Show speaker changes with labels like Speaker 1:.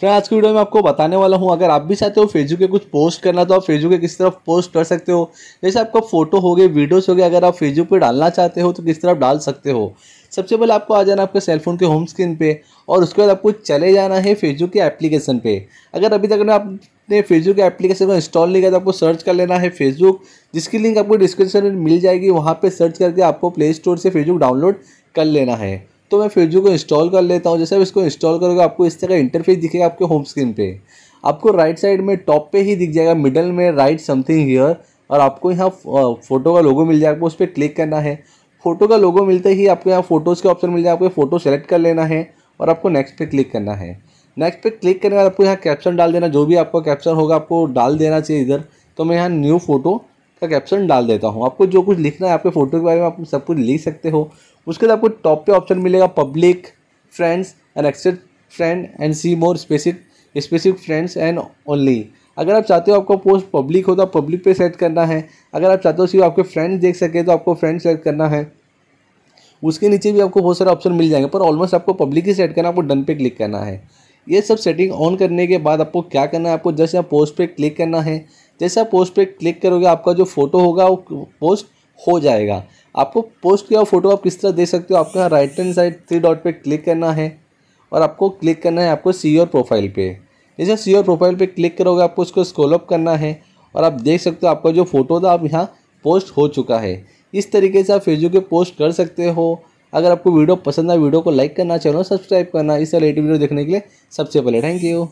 Speaker 1: friend तो आज की वीडियो में आपको बताने वाला हूँ अगर आप भी चाहते हो फेसबुक के कुछ पोस्ट करना तो आप फेसबुक के किस तरफ पोस्ट कर सकते हो जैसे आपका फोटो हो गए वीडियोस हो गए अगर आप फेसबुक पे डालना चाहते हो तो किस तरफ डाल सकते हो सबसे पहले आपको आ जाना आपके सेलफोन के होम स्क्रीन पे और उसके बाद आपको चले जाना है फेसबुक के एप्लीकेशन पे अगर अभी तक आपने फेसबुक के एप्लीकेशन को इंस्टॉल नहीं किया तो आपको सर्च कर लेना है फेसबुक जिसकी लिंक आपको डिस्क्रिप्शन में मिल जाएगी वहाँ पर सर्च करके आपको प्ले स्टोर से फेसबुक डाउनलोड कर लेना है तो मैं फ्यूजू को इंस्टॉल कर लेता हूँ जैसे आप इसको इंस्टॉल करोगे आपको इस तरह इंटरफेस दिखेगा आपके होम स्क्रीन पे आपको राइट साइड में टॉप पे ही दिख जाएगा मिडल में राइट समथिंग हियर और आपको यहाँ फोटो का लोगो मिल जाएगा आपको उस पर क्लिक करना है फोटो का लोगो मिलते ही आपको यहाँ फोटोज़ के ऑप्शन मिल जाएगा आपको फ़ोटो सेलेक्ट कर लेना है और आपको नेक्स्ट पे क्लिक करना है नेक्स्ट पे क्लिक करने के बाद आपको यहाँ कैप्शन डाल देना जो भी आपका कैप्शन होगा आपको डाल देना चाहिए इधर तो मैं यहाँ न्यू फ़ोटो का कैप्शन डाल देता हूँ आपको जो कुछ लिखना है आपके फ़ोटो के बारे में आप सब कुछ लिख सकते हो उसके बाद आपको टॉप पे ऑप्शन मिलेगा public friends and except friend and see more specific specific friends and only अगर आप चाहते हो आपका पोस्ट पब्लिक हो तो आप पब्लिक पे सेट करना है अगर आप चाहते हो सिर्फ आपके फ्रेंड्स देख सके तो आपको फ्रेंड सेट करना है उसके नीचे भी आपको बहुत सारे ऑप्शन मिल जाएंगे पर ऑलमोस्ट आपको पब्लिक ही सेट करना आपको डन पे क्लिक करना है ये सब सेटिंग ऑन करने के बाद आपको क्या करना है आपको जैसे आप पोस्ट पे क्लिक करना है जैसे आप पोस्ट पे क्लिक करोगे आपका जो फोटो होगा वो पोस्ट हो जाएगा आपको पोस्ट किया फ़ोटो आप किस तरह देख सकते हो आपका right hand side three dot पे क्लिक करना है और आपको क्लिक करना है आपको सी ओर प्रोफाइल पे जैसे सी ओर प्रोफाइल पे क्लिक करोगे आपको उसको अप करना है और आप देख सकते हो आपका जो फ़ोटो था आप यहाँ पोस्ट हो चुका है इस तरीके से आप फेसबुक पर पोस्ट कर सकते हो अगर आपको वीडियो पसंद आए वीडियो को लाइक करना चैनल सब्सक्राइब करना इस रिलेटेड वीडियो देखने के लिए सबसे पहले थैंक यू